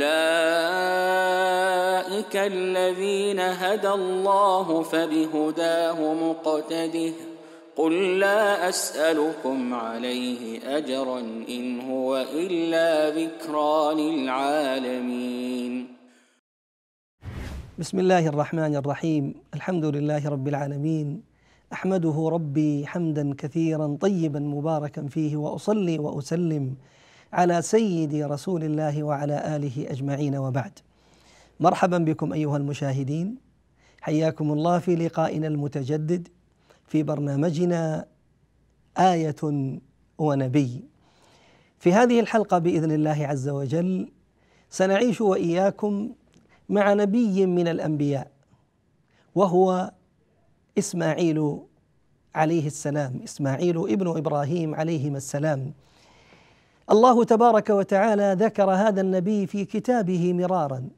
أولئك الذين هدى الله فبهداه مقتده قل لا أسألكم عليه أجرا إن هو إلا ذكرى للعالمين بسم الله الرحمن الرحيم الحمد لله رب العالمين أحمده ربي حمدا كثيرا طيبا مباركا فيه وأصلي وأسلم على سيدي رسول الله وعلى اله اجمعين وبعد. مرحبا بكم ايها المشاهدين حياكم الله في لقائنا المتجدد في برنامجنا آية ونبي. في هذه الحلقة بإذن الله عز وجل سنعيش وإياكم مع نبي من الأنبياء وهو إسماعيل عليه السلام، إسماعيل ابن إبراهيم عليهما السلام. الله تبارك وتعالى ذكر هذا النبي في كتابه مرارا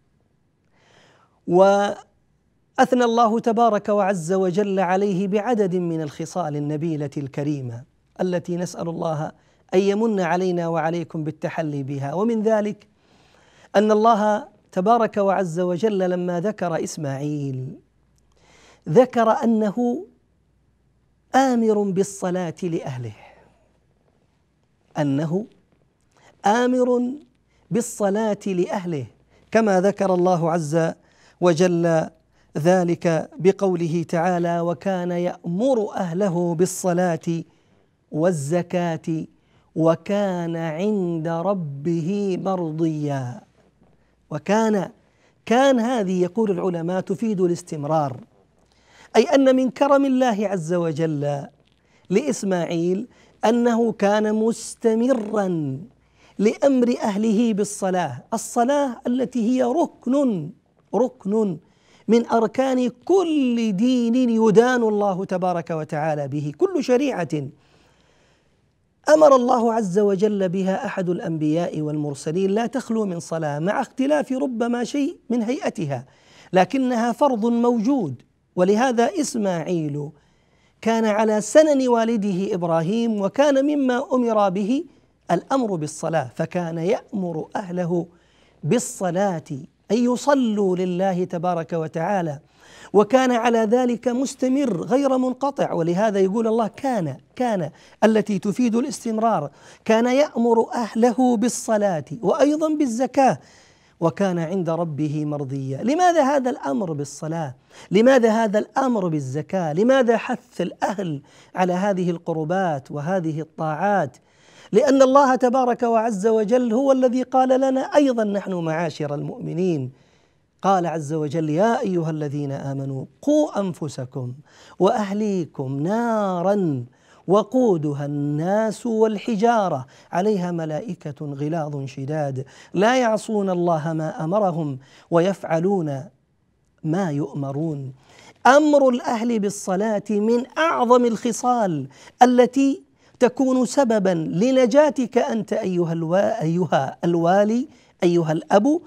واثنى الله تبارك وعز وجل عليه بعدد من الخصال النبيله الكريمه التي نسال الله ان يمن علينا وعليكم بالتحلي بها ومن ذلك ان الله تبارك وعز وجل لما ذكر اسماعيل ذكر انه امر بالصلاه لاهله انه آمر بالصلاة لأهله كما ذكر الله عز وجل ذلك بقوله تعالى وكان يأمر أهله بالصلاة والزكاة وكان عند ربه مرضيا وكان كان هذه يقول العلماء تفيد الاستمرار أي أن من كرم الله عز وجل لإسماعيل أنه كان مستمرا لامر اهله بالصلاه الصلاه التي هي ركن ركن من اركان كل دين يدان الله تبارك وتعالى به كل شريعه امر الله عز وجل بها احد الانبياء والمرسلين لا تخلو من صلاه مع اختلاف ربما شيء من هيئتها لكنها فرض موجود ولهذا اسماعيل كان على سنن والده ابراهيم وكان مما امر به الامر بالصلاه فكان يامر اهله بالصلاه ان يصلوا لله تبارك وتعالى وكان على ذلك مستمر غير منقطع ولهذا يقول الله كان كان التي تفيد الاستمرار كان يامر اهله بالصلاه وايضا بالزكاه وكان عند ربه مرضيا لماذا هذا الامر بالصلاه لماذا هذا الامر بالزكاه لماذا حث الاهل على هذه القربات وهذه الطاعات لأن الله تبارك وعز وجل هو الذي قال لنا أيضا نحن معاشر المؤمنين قال عز وجل يا أيها الذين آمنوا قوا أنفسكم وأهليكم نارا وقودها الناس والحجاره عليها ملائكه غلاظ شداد لا يعصون الله ما امرهم ويفعلون ما يؤمرون امر الاهل بالصلاه من اعظم الخصال التي تكون سببا لنجاتك انت ايها الو... ايها الوالي ايها الاب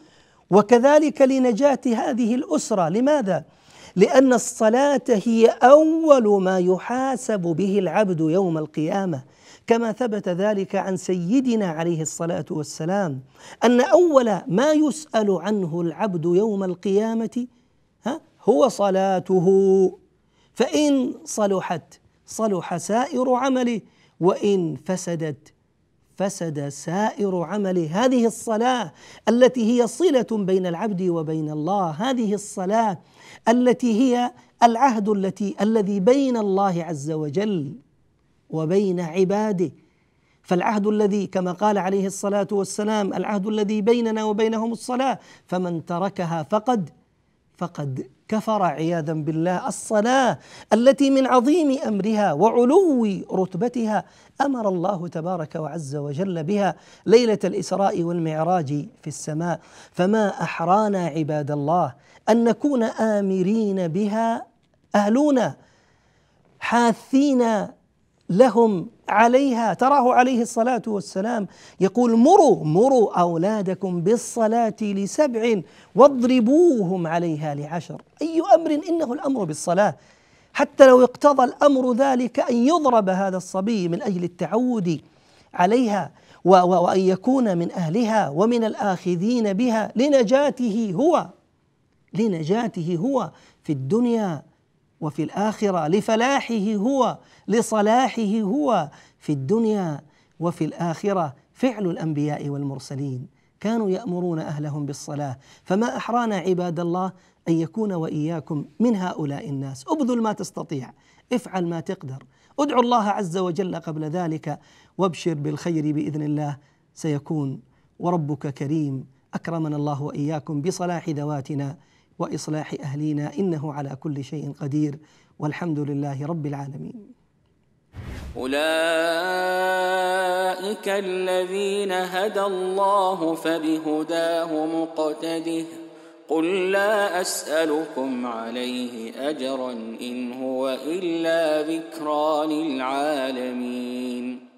وكذلك لنجاه هذه الاسره لماذا لان الصلاه هي اول ما يحاسب به العبد يوم القيامه كما ثبت ذلك عن سيدنا عليه الصلاه والسلام ان اول ما يسال عنه العبد يوم القيامه ها هو صلاته فان صلحت صلح سائر عمله وان فسدت فسد سائر عمله هذه الصلاه التي هي صله بين العبد وبين الله هذه الصلاه التي هي العهد التي الذي بين الله عز وجل وبين عباده فالعهد الذي كما قال عليه الصلاه والسلام العهد الذي بيننا وبينهم الصلاه فمن تركها فقد فقد كفر عياذا بالله الصلاه التي من عظيم امرها وعلو رتبتها امر الله تبارك وعز وجل بها ليله الاسراء والمعراج في السماء فما احرانا عباد الله ان نكون امرين بها اهلونا حاثين لهم عليها تراه عليه الصلاة والسلام يقول مروا مروا أولادكم بالصلاة لسبع واضربوهم عليها لعشر أي أمر إنه الأمر بالصلاة حتى لو اقتضى الأمر ذلك أن يضرب هذا الصبي من أجل التعود عليها وأن يكون من أهلها ومن الآخذين بها لنجاته هو لنجاته هو في الدنيا وفي الاخره لفلاحه هو لصلاحه هو في الدنيا وفي الاخره فعل الانبياء والمرسلين كانوا يامرون اهلهم بالصلاه فما احرانا عباد الله ان يكون واياكم من هؤلاء الناس ابذل ما تستطيع افعل ما تقدر ادعو الله عز وجل قبل ذلك وابشر بالخير باذن الله سيكون وربك كريم اكرمنا الله واياكم بصلاح ذواتنا واصلاح اهلينا انه على كل شيء قدير والحمد لله رب العالمين اولئك الذين هدى الله فبهداه مقتده قل لا اسالكم عليه اجرا ان هو الا ذكرى للعالمين